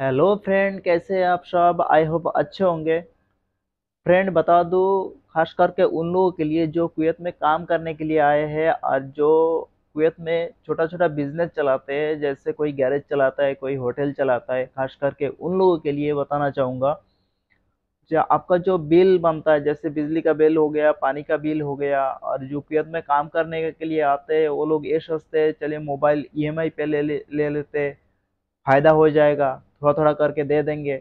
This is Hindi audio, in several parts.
हेलो फ्रेंड कैसे हैं आप सब आई होप अच्छे होंगे फ्रेंड बता दो खास करके उन लोगों के लिए जो कुवैत में काम करने के लिए आए हैं और जो कुवैत में छोटा छोटा बिजनेस चलाते हैं जैसे कोई गैरेज चलाता है कोई होटल चलाता है खास करके उन लोगों के लिए बताना चाहूँगा जो आपका जो बिल बनता है जैसे बिजली का बिल हो गया पानी का बिल हो गया और जो कुवैत में काम करने के लिए आते हैं वो लोग ये सोचते हैं चलिए मोबाइल ई एम आई पे ले ले लेते ले हैं फ़ायदा हो जाएगा थोड़ा थोड़ा करके दे देंगे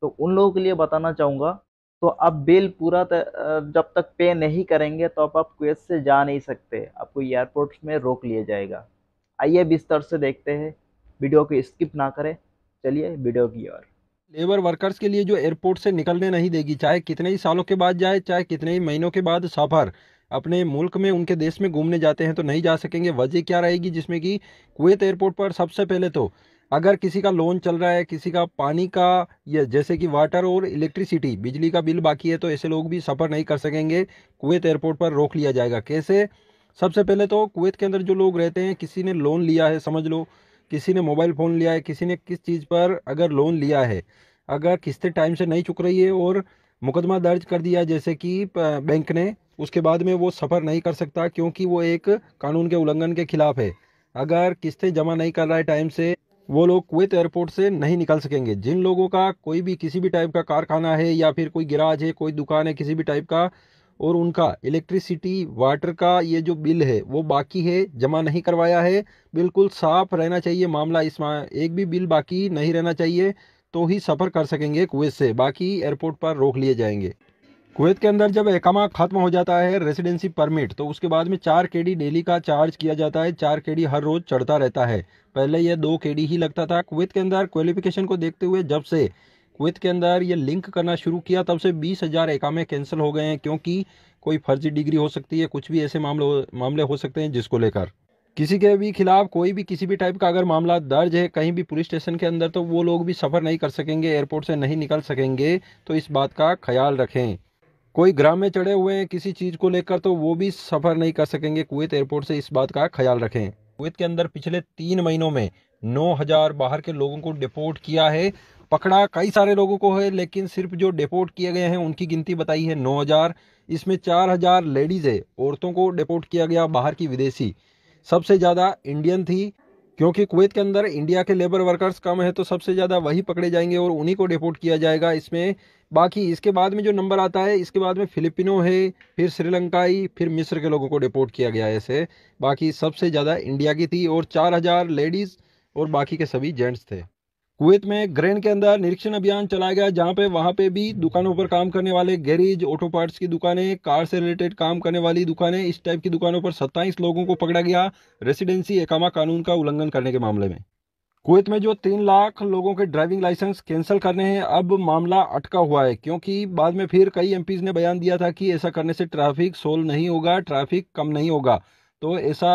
तो उन लोगों के लिए बताना चाहूँगा तो आप बिल पूरा जब तक पे नहीं करेंगे तो आप, आप से जा नहीं सकते आपको एयरपोर्ट में रोक लिया जाएगा आइए बिस्तर से देखते हैं वीडियो को स्किप ना करें चलिए वीडियो की ओर लेबर वर्कर्स के लिए जो एयरपोर्ट से निकलने नहीं देगी चाहे कितने ही सालों के बाद जाए चाहे कितने ही महीनों के बाद सफ़र अपने मुल्क में उनके देश में घूमने जाते हैं तो नहीं जा सकेंगे वजह क्या रहेगी जिसमें कि कुवैत एयरपोर्ट पर सबसे पहले तो अगर किसी का लोन चल रहा है किसी का पानी का या जैसे कि वाटर और इलेक्ट्रिसिटी बिजली का बिल बाकी है तो ऐसे लोग भी सफ़र नहीं कर सकेंगे कुवैत एयरपोर्ट पर रोक लिया जाएगा कैसे सबसे पहले तो कुवैत के अंदर जो लोग रहते हैं किसी ने लोन लिया है समझ लो किसी ने मोबाइल फ़ोन लिया है किसी ने किस चीज़ पर अगर लोन लिया है अगर किस्तें टाइम से नहीं चुक रही है और मुकदमा दर्ज कर दिया जैसे कि बैंक ने उसके बाद में वो सफ़र नहीं कर सकता क्योंकि वो एक कानून के उल्लंघन के खिलाफ है अगर किस्तें जमा नहीं कर रहा है टाइम से वो लोग कुवैत एयरपोर्ट से नहीं निकल सकेंगे जिन लोगों का कोई भी किसी भी टाइप का कारखाना है या फिर कोई गिराज है कोई दुकान है किसी भी टाइप का और उनका इलेक्ट्रिसिटी वाटर का ये जो बिल है वो बाकी है जमा नहीं करवाया है बिल्कुल साफ रहना चाहिए मामला इस मा, एक भी बिल बाकी नहीं रहना चाहिए तो ही सफ़र कर सकेंगे कुवैत से बाकी एयरपोर्ट पर रोक लिए जाएंगे कुवैत के अंदर जब एकामा खत्म हो जाता है रेसिडेंसी परमिट तो उसके बाद में चार केडी डेली का चार्ज किया जाता है चार केडी हर रोज चढ़ता रहता है पहले यह दो केडी ही लगता था कुवैत के अंदर क्वालिफिकेशन को देखते हुए जब से कुवैत के अंदर यह लिंक करना शुरू किया तब से बीस हज़ार एकामे कैंसिल हो गए हैं क्योंकि कोई फर्जी डिग्री हो सकती है कुछ भी ऐसे मामले मामले हो सकते हैं जिसको लेकर किसी के भी खिलाफ कोई भी किसी भी टाइप का अगर मामला दर्ज है कहीं भी पुलिस स्टेशन के अंदर तो वो लोग भी सफ़र नहीं कर सकेंगे एयरपोर्ट से नहीं निकल सकेंगे तो इस बात का ख्याल रखें कोई ग्राम में चढ़े हुए हैं किसी चीज़ को लेकर तो वो भी सफ़र नहीं कर सकेंगे कुवैत एयरपोर्ट से इस बात का ख्याल रखें कुवैत के अंदर पिछले तीन महीनों में नौ हज़ार बाहर के लोगों को डिपोर्ट किया है पकड़ा कई सारे लोगों को है लेकिन सिर्फ जो डिपोर्ट किए गए हैं उनकी गिनती बताई है नौ हज़ार इसमें चार हज़ार लेडीज़ है औरतों को डिपोर्ट किया गया बाहर की विदेशी सबसे ज़्यादा इंडियन थी क्योंकि कुवैत के अंदर इंडिया के लेबर वर्कर्स कम है तो सबसे ज़्यादा वही पकड़े जाएंगे और उन्हीं को डिपोर्ट किया जाएगा इसमें बाकी इसके बाद में जो नंबर आता है इसके बाद में फिलिपिनो है फिर श्रीलंकाई फिर मिस्र के लोगों को डिपोर्ट किया गया है ऐसे बाकी सबसे ज़्यादा इंडिया की थी और चार हज़ार लेडीज़ और बाकी के सभी जेंट्स थे कुवैत में ग्रेन के अंदर निरीक्षण अभियान चलाया गया जहाँ पे वहाँ पे भी दुकानों पर काम करने वाले गैरेज ऑटो पार्ट्स की दुकानें कार से रिलेटेड काम करने वाली दुकानें इस टाइप की दुकानों पर सत्ताईस लोगों को पकड़ा गया रेसिडेंसी एकामा कानून का उल्लंघन करने के मामले में कुवैत में जो तीन लाख लोगों के ड्राइविंग लाइसेंस कैंसिल करने हैं अब मामला अटका हुआ है क्योंकि बाद में फिर कई एमपीज ने बयान दिया था कि ऐसा करने से ट्रैफिक सोल्व नहीं होगा ट्रैफिक कम नहीं होगा तो ऐसा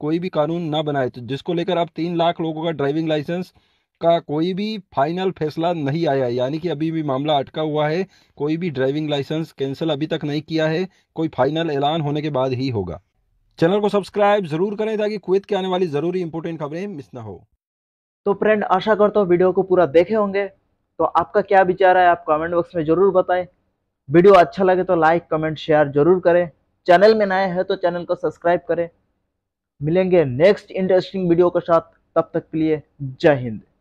कोई भी कानून ना बनाए तो जिसको लेकर अब तीन लाख लोगों का ड्राइविंग लाइसेंस का कोई भी फाइनल फैसला नहीं आया यानी कि अभी भी मामला अटका हुआ है कोई भी ड्राइविंग लाइसेंस कैंसिल अभी तक नहीं किया है कोई फाइनल ऐलान होने के बाद ही होगा चैनल को सब्सक्राइब जरूर करें ताकि कुवैत के आने वाली ज़रूरी इंपोर्टेंट खबरें मिस ना हो तो फ्रेंड आशा करता हूँ वीडियो को पूरा देखे होंगे तो आपका क्या विचार है आप कमेंट बॉक्स में ज़रूर बताएं वीडियो अच्छा लगे तो लाइक कमेंट शेयर जरूर करें चैनल में नए हैं तो चैनल को सब्सक्राइब करें मिलेंगे नेक्स्ट इंटरेस्टिंग वीडियो के साथ तब तक के लिए जय हिंद